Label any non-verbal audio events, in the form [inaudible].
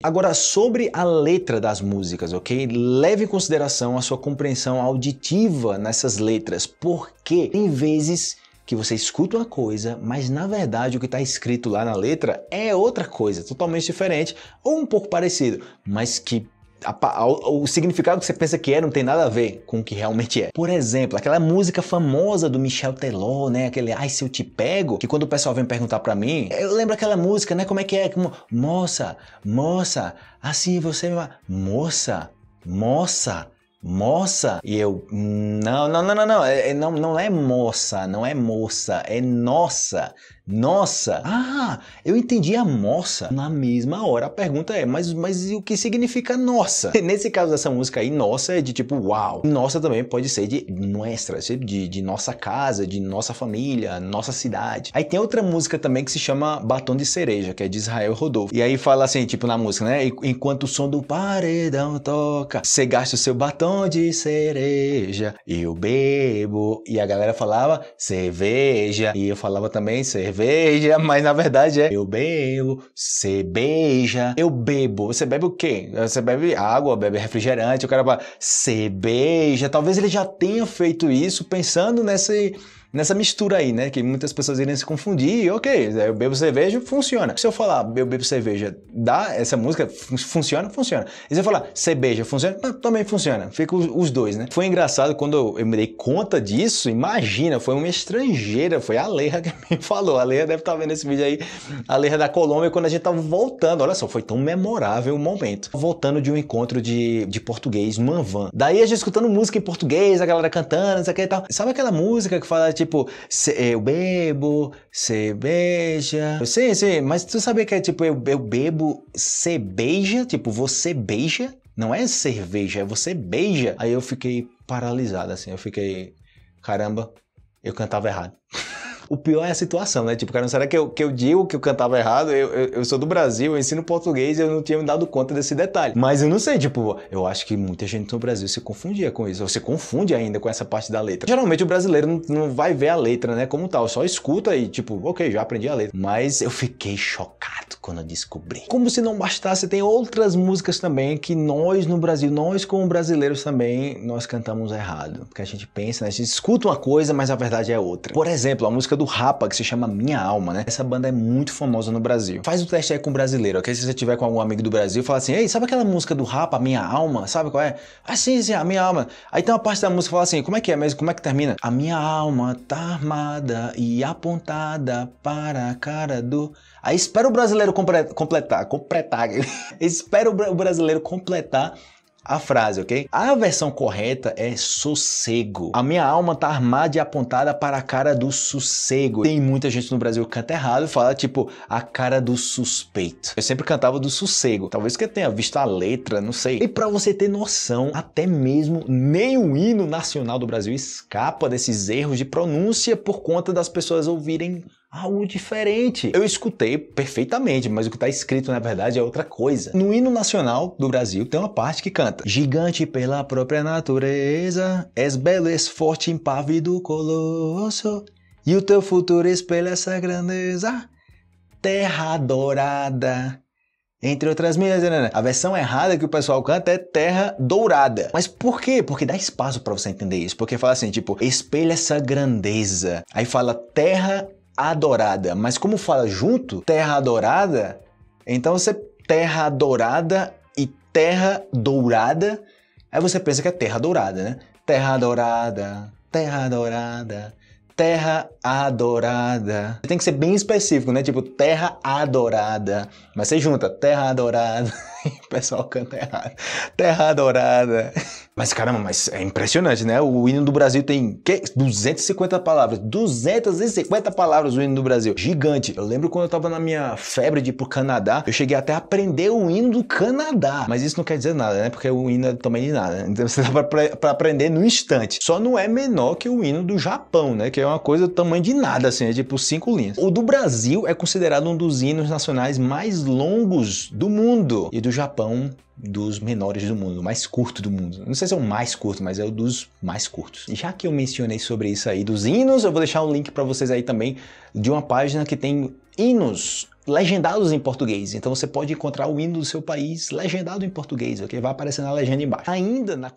Agora, sobre a letra das músicas, ok? Leve em consideração a sua compreensão auditiva nessas letras, porque tem vezes que você escuta uma coisa, mas na verdade o que está escrito lá na letra é outra coisa, totalmente diferente ou um pouco parecido, mas que a, a, o significado que você pensa que é não tem nada a ver com o que realmente é. Por exemplo, aquela música famosa do Michel Teló, né? Aquele Ai Se Eu Te Pego, que quando o pessoal vem perguntar para mim, eu lembro aquela música, né? Como é que é? Como, moça, moça, assim você me... Moça, moça, moça. E eu, não, não, não, não, não, é, é, não, não é moça, não é moça, é nossa. Nossa! Ah, eu entendi a moça na mesma hora. A pergunta é, mas, mas o que significa nossa? [laughs] Nesse caso dessa música aí, nossa é de tipo uau. Nossa também pode ser de nuestra, é de, de nossa casa, de nossa família, nossa cidade. Aí tem outra música também que se chama Batom de Cereja, que é de Israel Rodolfo. E aí fala assim, tipo na música, né? Enquanto o som do paredão toca, você gasta o seu batom de cereja, eu bebo. E a galera falava cerveja, e eu falava também cerveja cerveja, [laughs] mas na verdade é eu bebo, você beija, eu bebo. Você bebe o quê? Você bebe água, bebe refrigerante, o cara fala, você beija. Talvez ele já tenha feito isso pensando nesse nessa mistura aí, né? Que muitas pessoas irem se confundir, ok, é, eu bebo cerveja, funciona. Se eu falar eu bebo cerveja, dá essa música, funciona? Funciona. E se eu falar cerveja, funciona? também funciona. Fica os, dois, né? Foi engraçado quando eu, me dei conta disso, imagina, foi uma estrangeira, foi a Leia que [laughs] me falou. A Leia deve estar vendo esse vídeo aí, a Leia da Colômbia, quando a gente tava voltando, olha só, foi tão memorável o momento. Voltando de um encontro de, de português numa van. Daí a gente escutando música em português, a galera cantando, isso aqui e tal. Sabe aquela música que fala tipo, eh, eu bebo cerveja. Sim, sim, mas tu sabe que é tipo, eu, eu bebo cerveja? Tipo, você beija? Não é cerveja, é você beija. Aí eu fiquei paralisado, assim. Eu fiquei, caramba, eu cantava errado. [laughs] O pior é a situação, né? Tipo, cara, será que eu, que eu digo que eu cantava errado? Eu, eu, eu sou do Brasil, eu ensino português e eu não tinha me dado conta desse detalhe. Mas eu não sei, tipo, eu acho que muita gente no Brasil se confundia com isso, ou se confunde ainda com essa parte da letra. Geralmente o brasileiro não, não vai ver a letra, né, como tal, só escuta e, tipo, ok, já aprendi a letra. Mas eu fiquei chocado quando eu descobri. Como se não bastasse, tem outras músicas também que nós no Brasil, nós como brasileiros também, nós cantamos errado. Porque a gente pensa, né, a gente escuta uma coisa, mas a verdade é outra. Por exemplo, a música do Rapa que se chama Minha Alma, né? Essa banda é muito famosa no Brasil. Faz o teste aí com o brasileiro, ok? Se você tiver com algum amigo do Brasil, fala assim: Ei, sabe aquela música do Rapa, Minha Alma? Sabe qual é? Ah, sim, sim, a minha alma. Aí tem uma parte da música que fala assim: Como é que é mesmo? Como é que termina? A minha alma tá armada e apontada para a cara do. Aí espera o brasileiro completar, completar, [laughs] espera o brasileiro completar a frase, ok? A versão correta é sossego. A minha alma tá armada e apontada para a cara do sossego. Tem muita gente no Brasil que canta errado e fala tipo a cara do suspeito. Eu sempre cantava do sossego. Talvez que eu tenha visto a letra, não sei. E para você ter noção, até mesmo nem o hino nacional do Brasil escapa desses erros de pronúncia por conta das pessoas ouvirem algo diferente. Eu escutei perfeitamente, mas o que está escrito na verdade é outra coisa. No hino nacional do Brasil tem uma parte que canta: Gigante pela própria natureza, és belo, és forte, impávido, colosso, e o teu futuro espelha essa grandeza. Terra dourada, entre outras minhas, né, né, né. a versão errada que o pessoal canta é Terra Dourada. Mas por quê? Porque dá espaço para você entender isso. Porque fala assim, tipo, espelha essa grandeza. Aí fala Terra adorada. Mas como fala junto, terra adorada, então você terra adorada e terra dourada, aí você pensa que é terra dourada, né? Terra dourada, terra dourada, terra adorada. Tem que ser bem específico, né? Tipo, terra adorada. Mas você junta, terra adorada. [laughs] [laughs] o pessoal canta errado. Terra tá Dourada. Mas caramba, mas é impressionante, né? O hino do Brasil tem que? 250 palavras. 250 palavras o hino do Brasil. Gigante. Eu lembro quando eu tava na minha febre de ir pro Canadá, eu cheguei até a aprender o hino do Canadá. Mas isso não quer dizer nada, né? Porque o hino é também de nada. Né? Então você dá pra, pra aprender no instante. Só não é menor que o hino do Japão, né? Que é uma coisa do tamanho de nada, assim. É tipo cinco linhas. O do Brasil é considerado um dos hinos nacionais mais longos do mundo. E do do Japão dos menores do mundo, mais curto do mundo. Não sei se é o mais curto, mas é o dos mais curtos. Já que eu mencionei sobre isso aí dos hinos, eu vou deixar um link para vocês aí também de uma página que tem hinos legendados em português. Então você pode encontrar o hino do seu país legendado em português, ok? Vai aparecer na legenda embaixo. Ainda na